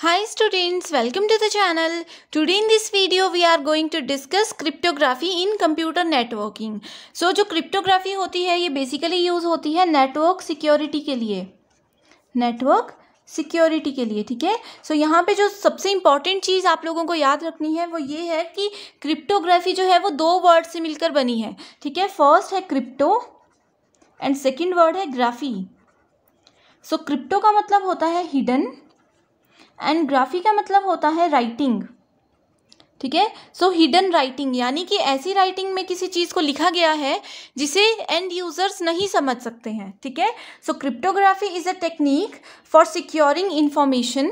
Hi students, welcome to the channel. Today in this video we are going to discuss cryptography in computer networking. So जो cryptography होती है ये basically use होती है network security के लिए network security के लिए ठीक है सो यहाँ पे जो सबसे इंपॉर्टेंट चीज़ आप लोगों को याद रखनी है वो ये है कि क्रिप्टोग्राफी जो है वो दो वर्ड से मिलकर बनी है ठीक है फर्स्ट है क्रिप्टो एंड सेकंड वर्ड है ग्राफी सो so, क्रिप्टो का मतलब होता है हिडन एंड ग्राफी का मतलब होता है राइटिंग ठीक है सो हिडन राइटिंग यानी कि ऐसी राइटिंग में किसी चीज़ को लिखा गया है जिसे एंड यूजर्स नहीं समझ सकते हैं ठीक है so cryptography is a technique for securing information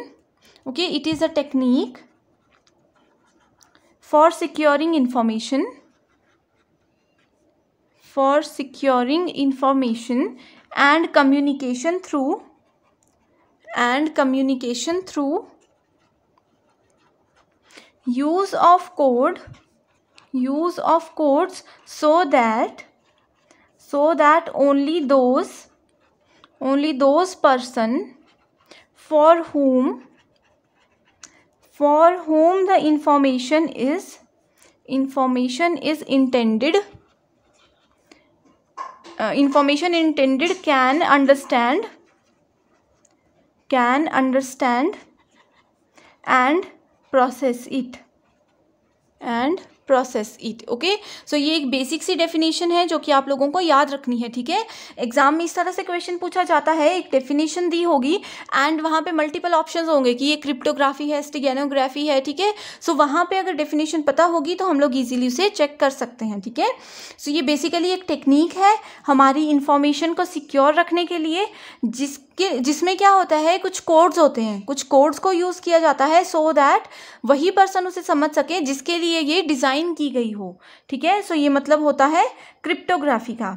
okay it is a technique for securing information for securing information and communication through and communication through use of code use of codes so that so that only those only those person for whom for whom the information is information is intended uh, information intended can understand can understand and process it and process it okay so ये एक basic सी definition है जो कि आप लोगों को याद रखनी है ठीक है एग्जाम में इस तरह से क्वेश्चन पूछा जाता है एक डेफिनेशन दी होगी एंड वहाँ पे मल्टीपल ऑप्शंस होंगे कि ये क्रिप्टोग्राफी है स्टिगेनोग्राफी है ठीक है सो वहाँ पे अगर डेफिनेशन पता होगी तो हम लोग ईजिली उसे चेक कर सकते हैं ठीक है सो ये बेसिकली एक टेक्निक है हमारी इन्फॉर्मेशन को सिक्योर रखने के लिए जिस कि जिसमें क्या होता है कुछ कोड्स होते हैं कुछ कोड्स को यूज़ किया जाता है सो so दैट वही पर्सन उसे समझ सके जिसके लिए ये डिज़ाइन की गई हो ठीक है सो ये मतलब होता है क्रिप्टोग्राफी का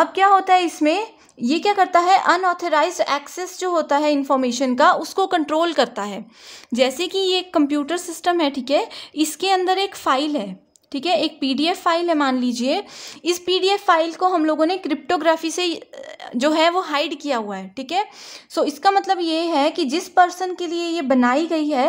अब क्या होता है इसमें ये क्या करता है अनऑथराइज एक्सेस जो होता है इन्फॉर्मेशन का उसको कंट्रोल करता है जैसे कि ये कंप्यूटर सिस्टम है ठीक है इसके अंदर एक फ़ाइल है ठीक है एक पीडीएफ फाइल है मान लीजिए इस पीडीएफ फाइल को हम लोगों ने क्रिप्टोग्राफी से जो है वो हाइड किया हुआ है ठीक है सो इसका मतलब ये है कि जिस पर्सन के लिए ये बनाई गई है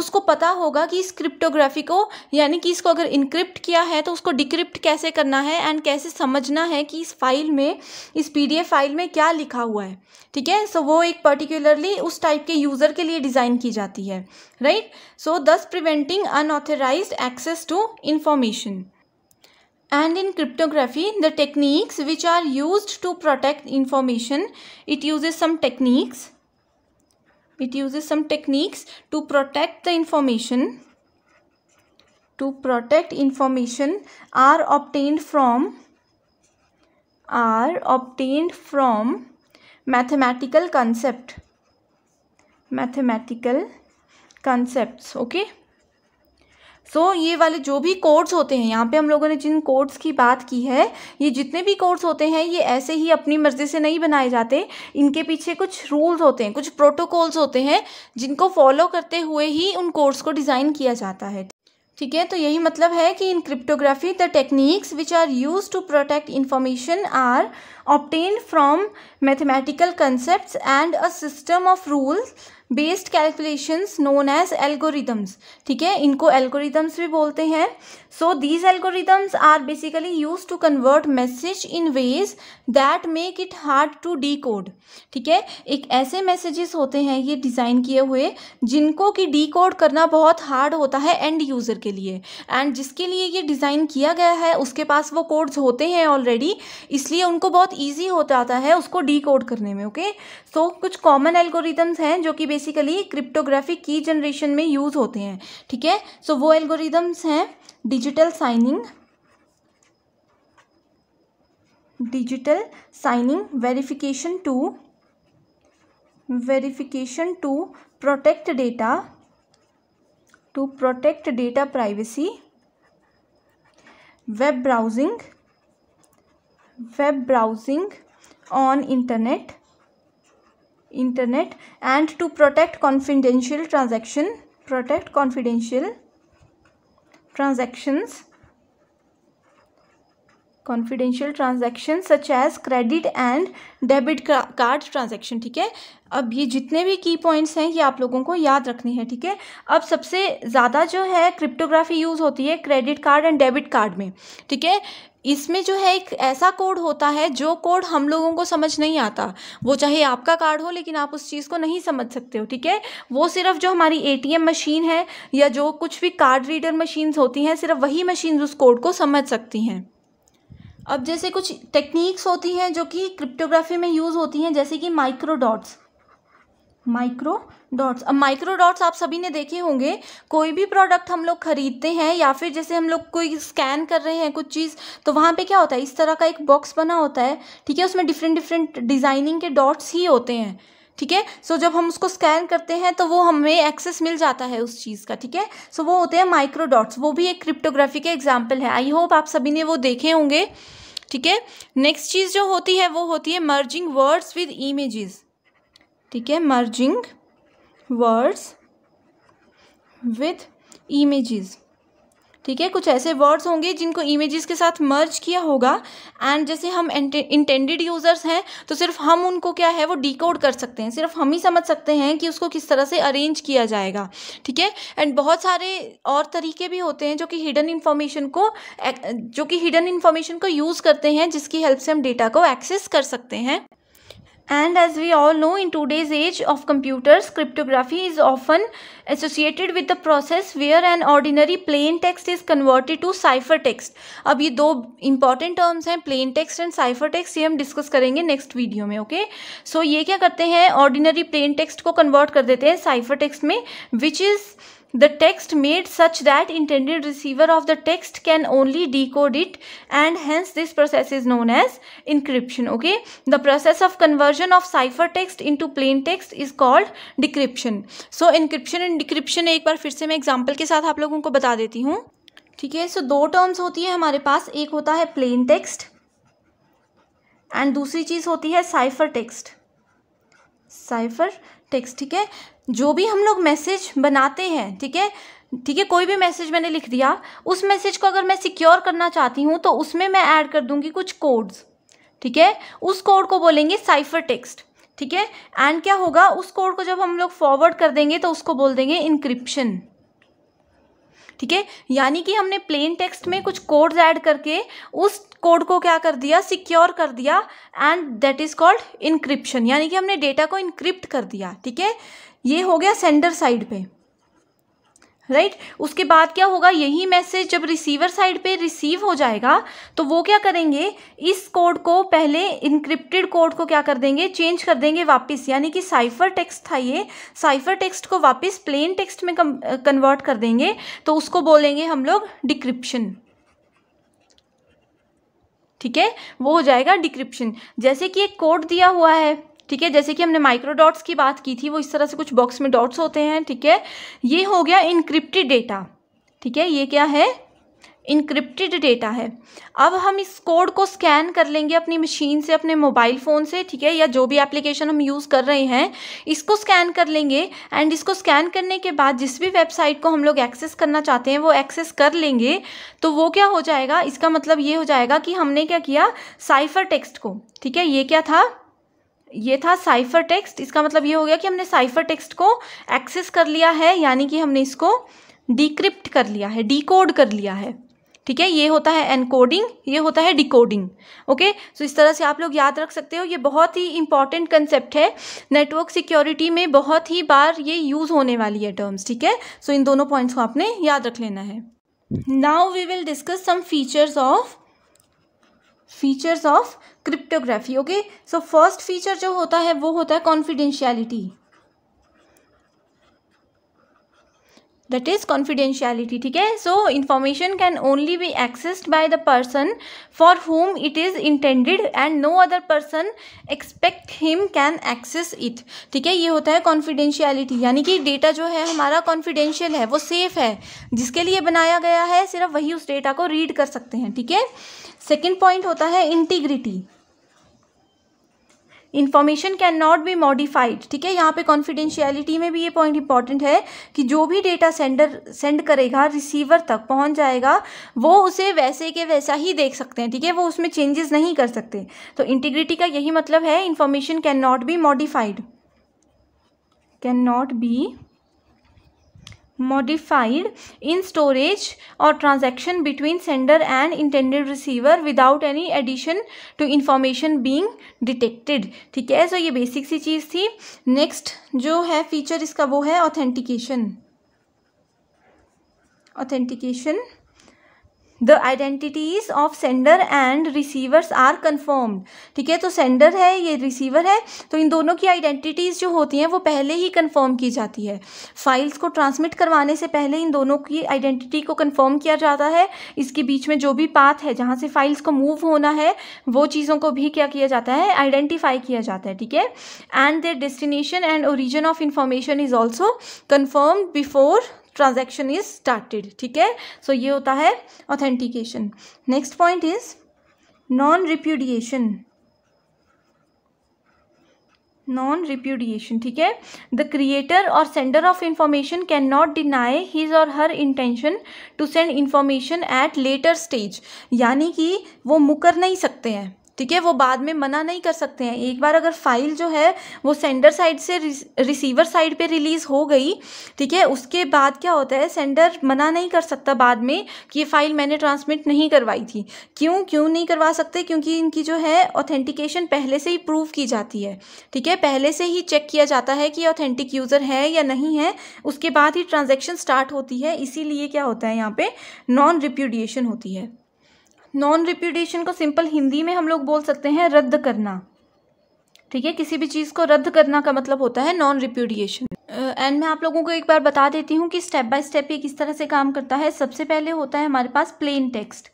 उसको पता होगा कि इस क्रिप्टोग्राफी को यानी कि इसको अगर इनक्रिप्ट किया है तो उसको डिक्रिप्ट कैसे करना है एंड कैसे समझना है कि इस फाइल में इस पी फाइल में क्या लिखा हुआ है ठीक है सो वो एक पर्टिकुलरली उस टाइप के यूज़र के लिए डिज़ाइन की जाती है right right? so thus preventing unauthorized access to information. And in cryptography, the techniques which are used to protect information, it uses some techniques. It uses some techniques to protect the information. To protect information are obtained from are obtained from mathematical concept mathematical concept okay so so, ये वाले जो भी codes होते हैं यहाँ पे हम लोगों ने जिन कोड्स की बात की है ये जितने भी कोड्स होते हैं ये ऐसे ही अपनी मर्ज़ी से नहीं बनाए जाते इनके पीछे कुछ रूल्स होते हैं कुछ प्रोटोकॉल्स होते हैं जिनको फॉलो करते हुए ही उन कोड्स को डिज़ाइन किया जाता है ठीक है तो यही मतलब है कि in cryptography the techniques which are used to protect information are obtained from mathematical concept and a system of rules based calculations known as algorithms ठीक है इनको एल्गोरिदम्स भी बोलते हैं so these algorithms are basically used to convert message in ways that make it hard to decode ठीक है एक ऐसे मैसेजेस होते हैं ये डिज़ाइन किए हुए जिनको कि डी कोड करना बहुत हार्ड होता है एंड यूज़र के लिए एंड जिसके लिए ये डिज़ाइन किया गया है उसके पास वो कोड्स होते हैं ऑलरेडी इसलिए उनको बहुत ईजी हो जाता है उसको डी कोड करने में ओके okay? सो so, कुछ कॉमन एल्गोरिदम्स हैं जो कि बेसिकली क्रिप्टोग्राफी की जनरेशन में यूज़ होते हैं ठीक है सो वो एल्गोरिदम्स हैं digital signing digital signing verification to verification to protect data to protect data privacy web browsing web browsing on internet internet and to protect confidential transaction protect confidential transactions confidential transaction such as credit and debit card transaction ठीक है अब ये जितने भी की points हैं ये आप लोगों को याद रखने हैं ठीक है थीके? अब सबसे ज़्यादा जो है क्रिप्टोग्राफी यूज़ होती है credit card and debit card में ठीक है इसमें जो है एक ऐसा कोड होता है जो कोड हम लोगों को समझ नहीं आता वो चाहे आपका कार्ड हो लेकिन आप उस चीज़ को नहीं समझ सकते हो ठीक है वो सिर्फ जो हमारी एटीएम मशीन है या जो कुछ भी कार्ड रीडर मशीन्स होती हैं सिर्फ वही मशीन उस कोड को समझ सकती हैं अब जैसे कुछ टेक्निक्स होती हैं जो कि क्रिप्टोग्राफी में यूज़ होती हैं जैसे कि माइक्रो डॉट्स माइक्रो डॉट्स अब माइक्रो डॉट्स आप सभी ने देखे होंगे कोई भी प्रोडक्ट हम लोग खरीदते हैं या फिर जैसे हम लोग कोई स्कैन कर रहे हैं कुछ चीज़ तो वहाँ पे क्या होता है इस तरह का एक बॉक्स बना होता है ठीक है उसमें डिफरेंट डिफरेंट डिज़ाइनिंग के डॉट्स ही होते हैं ठीक है सो जब हम उसको स्कैन करते हैं तो वो हमें एक्सेस मिल जाता है उस चीज़ का ठीक है सो वो होते हैं माइक्रो डॉट्स वो भी एक क्रिप्टोग्राफी के एग्जाम्पल है आई होप आप सभी ने वो देखे होंगे ठीक है नेक्स्ट चीज़ जो होती है वो होती है मर्जिंग वर्ड्स विद इमेजेस ठीक है मर्जिंग वर्ड्स विथ इमेजेस ठीक है कुछ ऐसे वर्ड्स होंगे जिनको इमेजेस के साथ मर्ज किया होगा एंड जैसे हम इंटेंडेड यूज़र्स हैं तो सिर्फ हम उनको क्या है वो डिकोड कर सकते हैं सिर्फ हम ही समझ सकते हैं कि उसको किस तरह से अरेंज किया जाएगा ठीक है एंड बहुत सारे और तरीके भी होते हैं जो कि हिडन इन्फॉर्मेशन को जो कि हिडन इन्फॉर्मेशन को यूज़ करते हैं जिसकी हेल्प से हम डेटा को एक्सेस कर सकते हैं And as we all know, in today's age of computers, cryptography is often associated with the process where an ordinary plain text is converted to cipher text ab ye do important terms hain plain text and cipher text ye hum discuss karenge next video mein okay? So ye kya karte hain ordinary plain text ko convert kar dete hain cipher text mein which is the text made such that intended receiver of the text can only decode it and hence this process is known as encryption okay the process of conversion of ciphertext into plain text is called decryption so encryption and decryption एक बार फिर से मैं example के साथ आप लोगों को बता देती हूँ ठीक है सो दो टर्म्स होती है हमारे पास एक होता है प्लेन टेक्स्ट एंड दूसरी चीज़ होती है साइफर टेक्स्ट साइफर टेक्स्ट ठीक है जो भी हम लोग मैसेज बनाते हैं ठीक है ठीक है कोई भी मैसेज मैंने लिख दिया उस मैसेज को अगर मैं सिक्योर करना चाहती हूँ तो उसमें मैं ऐड कर दूँगी कुछ कोड्स ठीक है उस कोड को बोलेंगे साइफर टेक्स्ट ठीक है एंड क्या होगा उस कोड को जब हम लोग फॉरवर्ड कर देंगे तो उसको बोल देंगे इंक्रिप्शन ठीक है यानी कि हमने प्लेन टेक्स्ट में कुछ कोड्स ऐड करके उस कोड को क्या कर दिया सिक्योर कर दिया and that is called encryption यानी कि हमने डेटा को इनक्रिप्ट कर दिया ठीक है ये हो गया सेंडर साइड पे राइट right? उसके बाद क्या होगा यही मैसेज जब रिसीवर साइड पे रिसीव हो जाएगा तो वो क्या करेंगे इस कोड को पहले इनक्रिप्टेड कोड को क्या कर देंगे चेंज कर देंगे वापस यानी कि साइफर टेक्स्ट था ये साइफर टेक्स्ट को वापस प्लेन टेक्स्ट में कन्वर्ट कर देंगे तो उसको बोलेंगे हम लोग डिक्रिप्शन ठीक है वो हो जाएगा डिक्रिप्शन जैसे कि एक कोड दिया हुआ है ठीक है जैसे कि हमने माइक्रो डॉट्स की बात की थी वो इस तरह से कुछ बॉक्स में डॉट्स होते हैं ठीक है ये हो गया इनक्रिप्टिड डेटा ठीक है ये क्या है इनक्रिप्टिड डेटा है अब हम इस कोड को स्कैन कर लेंगे अपनी मशीन से अपने मोबाइल फ़ोन से ठीक है या जो भी एप्लीकेशन हम यूज़ कर रहे हैं इसको स्कैन कर लेंगे एंड इसको स्कैन करने के बाद जिस भी वेबसाइट को हम लोग एक्सेस करना चाहते हैं वो एक्सेस कर लेंगे तो वो क्या हो जाएगा इसका मतलब ये हो जाएगा कि हमने क्या किया साइफर टेक्स्ट को ठीक है ये क्या था ये था साइफर टेक्स्ट इसका मतलब ये हो गया कि हमने साइफर टेक्स्ट को एक्सेस कर लिया है यानी कि हमने इसको डिक्रिप्ट कर लिया है डिकोड कर लिया है ठीक है ये होता है एनकोडिंग ये होता है डिकोडिंग ओके सो इस तरह से आप लोग याद रख सकते हो ये बहुत ही इंपॉर्टेंट कंसेप्ट है नेटवर्क सिक्योरिटी में बहुत ही बार ये यूज़ होने वाली है टर्म्स ठीक है सो इन दोनों पॉइंट्स को आपने याद रख लेना है now we will discuss some features of features of cryptography okay so first feature जो होता है वो होता है कॉन्फिडेंशियलिटी दैट इज कॉन्फिडेंशियलिटी ठीक है so information can only be accessed by the person for whom it is intended and no other person except him can access it ठीक है ये होता है कॉन्फिडेंशियलिटी यानी कि डेटा जो है हमारा कॉन्फिडेंशियल है वो सेफ है जिसके लिए बनाया गया है सिर्फ वही उस डेटा को रीड कर सकते हैं ठीक है सेकेंड पॉइंट होता है integrity information can not be modified ठीक है यहाँ पे कॉन्फिडेंशियलिटी में भी ये पॉइंट इंपॉर्टेंट है कि जो भी डेटा सेंडर सेंड करेगा रिसीवर तक पहुँच जाएगा वो उसे वैसे के वैसा ही देख सकते हैं ठीक है वो उसमें चेंजेस नहीं कर सकते तो इंटीग्रिटी का यही मतलब है information can not be modified can not be modified in storage or transaction between sender and intended receiver without any addition to information being detected ठीक है सो so ये बेसिक सी चीज़ थी नेक्स्ट जो है फीचर इसका वो है authentication authentication the identities of sender and receivers are confirmed ठीक है तो सेंडर है ये रिसीवर है तो इन दोनों की आइडेंटिटीज़ जो होती हैं वो पहले ही कन्फर्म की जाती है फाइल्स को ट्रांसमिट करवाने से पहले इन दोनों की आइडेंटिटी को कन्फर्म किया जाता है इसके बीच में जो भी पाथ है जहाँ से फाइल्स को मूव होना है वो चीज़ों को भी क्या किया जाता है आइडेंटिफाई किया जाता है ठीक है and their destination and origin of information is also confirm before transaction is started ठीक है सो ये होता है authentication next point is non repudiation non repudiation ठीक है the creator or sender of information can not deny his or her intention to send information at later stage यानी कि वो मुकर नहीं सकते हैं ठीक है वो बाद में मना नहीं कर सकते हैं एक बार अगर फाइल जो है वो सेंडर साइड से रिसीवर साइड पे रिलीज़ हो गई ठीक है उसके बाद क्या होता है सेंडर मना नहीं कर सकता बाद में कि ये फ़ाइल मैंने ट्रांसमिट नहीं करवाई थी क्यों क्यों नहीं करवा सकते क्योंकि इनकी जो है ऑथेंटिकेशन पहले से ही प्रूव की जाती है ठीक है पहले से ही चेक किया जाता है कि ऑथेंटिक यूज़र है या नहीं है उसके बाद ही ट्रांजेक्शन स्टार्ट होती है इसीलिए क्या होता है यहाँ पे नॉन रिप्यूडिएशन होती है नॉन रिप्यूडेशन को सिंपल हिंदी में हम लोग बोल सकते हैं रद्द करना ठीक है किसी भी चीज़ को रद्द करना का मतलब होता है नॉन रिप्यूडिएशन एंड मैं आप लोगों को एक बार बता देती हूँ कि स्टेप बाय स्टेप ये किस तरह से काम करता है सबसे पहले होता है हमारे पास प्लेन टेक्स्ट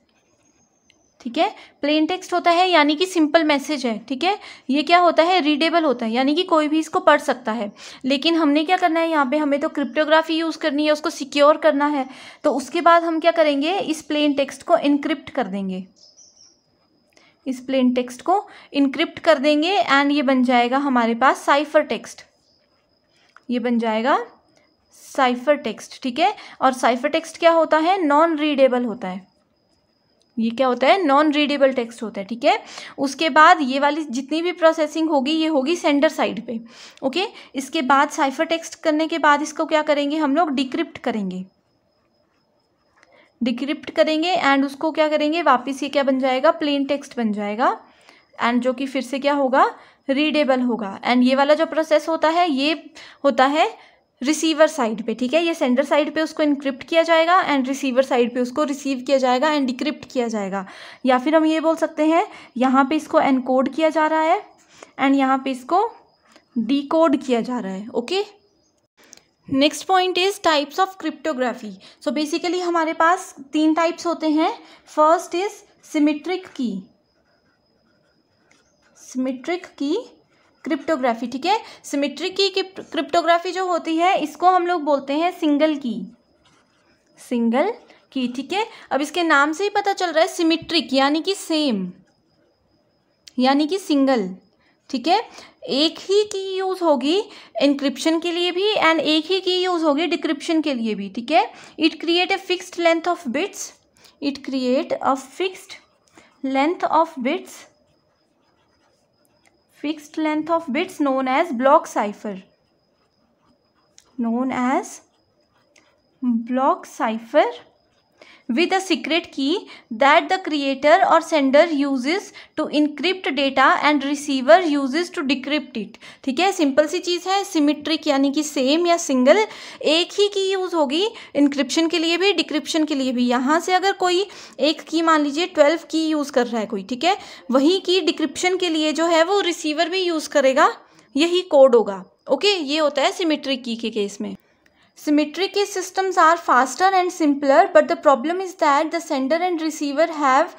ठीक है प्लेन टेक्स्ट होता है यानी कि सिंपल मैसेज है ठीक है ये क्या होता है रीडेबल होता है यानी कि कोई भी इसको पढ़ सकता है लेकिन हमने क्या करना है यहाँ पे हमें तो क्रिप्टोग्राफी यूज़ करनी है उसको सिक्योर करना है तो उसके बाद हम क्या करेंगे इस प्लेन टेक्स्ट को इनक्रिप्ट कर देंगे इस प्लेन टेक्स्ट को इनक्रिप्ट कर देंगे एंड ये बन जाएगा हमारे पास साइफर टेक्स्ट ये बन जाएगा साइफर टेक्स्ट ठीक है और साइफर टेक्स्ट क्या होता है नॉन रीडेबल होता है ये क्या होता है नॉन रीडेबल टेक्स्ट होता है ठीक है उसके बाद ये वाली जितनी भी प्रोसेसिंग होगी ये होगी सेंडर साइड पे ओके इसके बाद साइफर टेक्स्ट करने के बाद इसको क्या करेंगे हम लोग डिक्रिप्ट करेंगे डिक्रिप्ट करेंगे एंड उसको क्या करेंगे वापस ये क्या बन जाएगा प्लेन टेक्स्ट बन जाएगा एंड जो कि फिर से क्या होगा रीडेबल होगा एंड ये वाला जो प्रोसेस होता है ये होता है रिसीवर साइड पे ठीक है ये सेंडर साइड पे उसको इनक्रिप्ट किया जाएगा एंड रिसीवर साइड पे उसको रिसीव किया जाएगा एंड डिक्रिप्ट किया जाएगा या फिर हम ये बोल सकते हैं यहाँ पे इसको एनकोड किया जा रहा है एंड यहाँ पे इसको डिकोड किया जा रहा है okay next point is types of cryptography so basically हमारे पास तीन टाइप्स होते हैं first is symmetric key symmetric key cryptography ठीक है सिमिट्री की क्रिप्टोग्राफी जो होती है इसको हम लोग बोलते हैं सिंगल की सिंगल की ठीक है अब इसके नाम से ही पता चल रहा है सिमिट्रिक यानी कि सेम यानी कि सिंगल ठीक है एक ही की यूज़ होगी इंक्रिप्शन के लिए भी एंड एक ही की यूज़ होगी डिक्रिप्शन के लिए भी ठीक है it create a fixed length of bits it create a fixed length of bits fixed length of bits known as block cipher known as block cipher with a secret key that the creator or sender uses to encrypt data and receiver uses to decrypt it ठीक है simple सी चीज़ है symmetric यानी कि same या single एक ही की use होगी encryption के लिए भी डिक्रिप्शन के लिए भी यहाँ से अगर कोई एक की मान लीजिए ट्वेल्व की यूज़ कर रहा है कोई ठीक है वही की डिक्रिप्शन के लिए जो है वो रिसीवर भी यूज़ करेगा यही कोड होगा ओके ये होता है सिमिट्रिक की के केस में के systems are faster and simpler, but the problem is that the sender and receiver have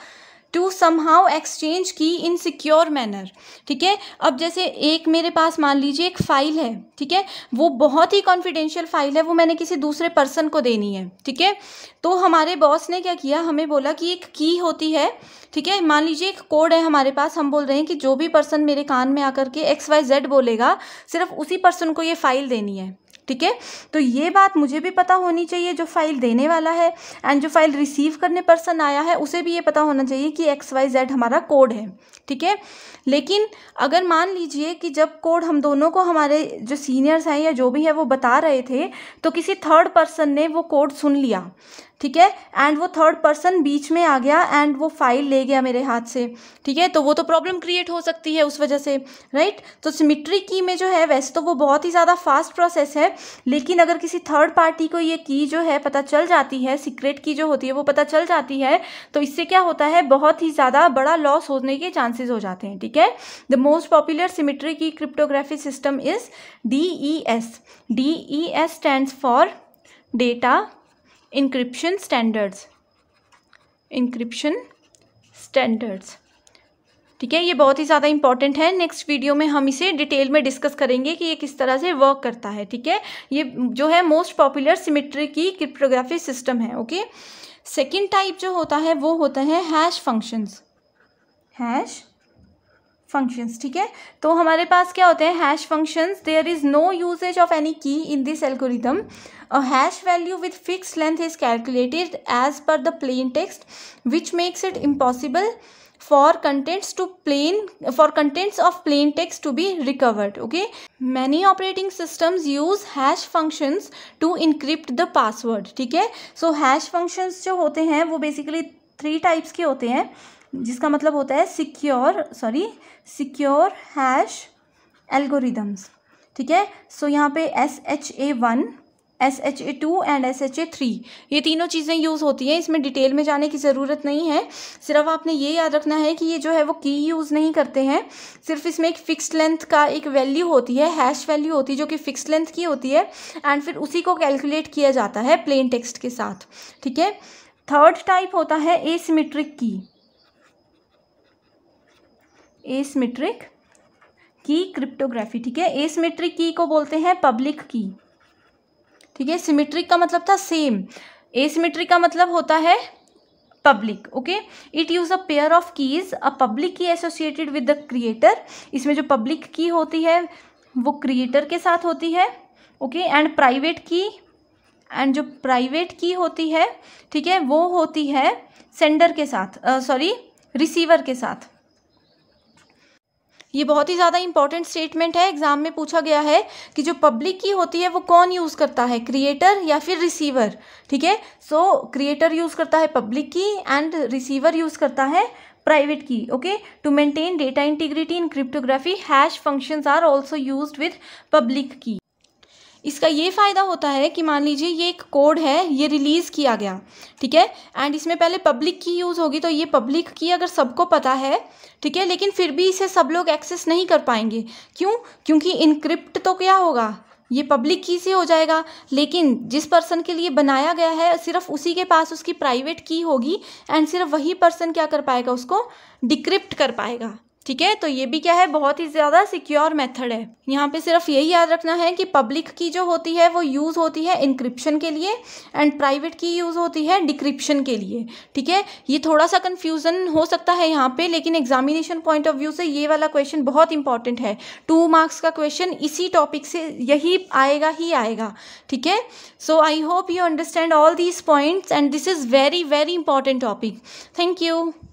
to somehow exchange key in secure manner ठीक है अब जैसे एक मेरे पास मान लीजिए एक फ़ाइल है ठीक है वो बहुत ही कॉन्फिडेंशियल फ़ाइल है वो मैंने किसी दूसरे पर्सन को देनी है ठीक है तो हमारे बॉस ने क्या किया हमें बोला कि एक की होती है ठीक है मान लीजिए एक कोड है हमारे पास हम बोल रहे हैं कि जो भी पर्सन मेरे कान में आकर के एक्स वाई जेड बोलेगा सिर्फ उसी पर्सन को ये फ़ाइल देनी है ठीक है तो ये बात मुझे भी पता होनी चाहिए जो फाइल देने वाला है एंड जो फाइल रिसीव करने पर्सन आया है उसे भी ये पता होना चाहिए कि एक्स वाई जेड हमारा कोड है ठीक है लेकिन अगर मान लीजिए कि जब कोड हम दोनों को हमारे जो सीनियर्स हैं या जो भी है वो बता रहे थे तो किसी थर्ड पर्सन ने वो कोड सुन लिया ठीक है एंड वो थर्ड पर्सन बीच में आ गया एंड वो फाइल ले गया मेरे हाथ से ठीक है तो वो तो प्रॉब्लम क्रिएट हो सकती है उस वजह से राइट तो सिमिट्री की में जो है वैसे तो वो बहुत ही ज़्यादा फास्ट प्रोसेस है लेकिन अगर किसी थर्ड पार्टी को ये की जो है पता चल जाती है सीक्रेट की जो होती है वो पता चल जाती है तो इससे क्या होता है बहुत ही ज़्यादा बड़ा लॉस होने के चांसेज हो जाते हैं ठीक है the most popular symmetry key cryptography system is D E S D E S stand for data encryption standards encryption standards ठीक है ये बहुत ही ज़्यादा इंपॉर्टेंट है नेक्स्ट वीडियो में हम इसे डिटेल में डिस्कस करेंगे कि ये किस तरह से वर्क करता है ठीक है ये जो है most popular symmetry key cryptography system है ओके सेकेंड टाइप जो होता है वो होता है हैश फंक्शंस हैश फंक्शंस ठीक है तो हमारे पास क्या होते हैं hash functions there is no usage of any key in this algorithm a hash value with fix length is calculated as per the plain text which makes it impossible for contents to plain for contents of plain text to be recovered okay many operating systems use hash functions to encrypt the password ठीक है सो hash functions जो होते हैं वो basically three types के होते हैं जिसका मतलब होता है secure sorry secure hash algorithms ठीक है सो यहाँ पे S H A one S H A two and S H A three ये तीनों चीज़ें यूज़ होती हैं इसमें डिटेल में जाने की ज़रूरत नहीं है सिर्फ आपने ये याद रखना है कि ये जो है वो की यूज़ नहीं करते हैं सिर्फ इसमें एक फ़िक्स लेंथ का एक वैल्यू होती है हैश वैल्यू होती है जो कि फ़िक्स लेंथ की होती है एंड फिर उसी को कैलकुलेट किया जाता है प्लेन टेक्स्ट के साथ ठीक है थर्ड टाइप होता है एसिमेट्रिक की एसमेट्रिक की क्रिप्टोग्राफी ठीक है एसमेट्रिक की को बोलते हैं पब्लिक की ठीक है सिमेट्रिक का मतलब था सेम एसमेट्रिक का मतलब होता है public okay it use a pair of keys a public key associated with the creator इसमें जो पब्लिक की होती है वो क्रिएटर के साथ होती है okay and private key and जो प्राइवेट की होती है ठीक है वो होती है सेंडर के साथ सॉरी uh, रिसीवर के साथ ये बहुत ही ज़्यादा इंपॉर्टेंट स्टेटमेंट है एग्जाम में पूछा गया है कि जो पब्लिक की होती है वो कौन यूज़ करता है क्रिएटर या फिर रिसीवर ठीक है सो क्रिएटर यूज़ करता है पब्लिक की एंड रिसीवर यूज़ करता है private key okay to maintain data integrity in cryptography hash functions are also used with public key इसका ये फ़ायदा होता है कि मान लीजिए ये एक कोड है ये रिलीज़ किया गया ठीक है एंड इसमें पहले पब्लिक की यूज़ होगी तो ये पब्लिक की अगर सबको पता है ठीक है लेकिन फिर भी इसे सब लोग एक्सेस नहीं कर पाएंगे क्यों क्योंकि इनक्रिप्ट तो क्या होगा ये पब्लिक की से हो जाएगा लेकिन जिस पर्सन के लिए बनाया गया है सिर्फ उसी के पास उसकी प्राइवेट की होगी एंड सिर्फ वही पर्सन क्या कर पाएगा उसको डिक्रिप्ट कर पाएगा ठीक है तो ये भी क्या है बहुत ही ज़्यादा सिक्योर मेथड है यहाँ पे सिर्फ यही याद रखना है कि पब्लिक की जो होती है वो यूज़ होती है इंक्रिप्शन के लिए एंड प्राइवेट की यूज़ होती है डिक्रिप्शन के लिए ठीक है ये थोड़ा सा कन्फ्यूज़न हो सकता है यहाँ पे लेकिन एग्जामिनेशन पॉइंट ऑफ व्यू से ये वाला क्वेश्चन बहुत इंपॉर्टेंट है टू मार्क्स का क्वेश्चन इसी टॉपिक से यही आएगा ही आएगा ठीक है so I hope you understand all these points and this is very very important topic thank you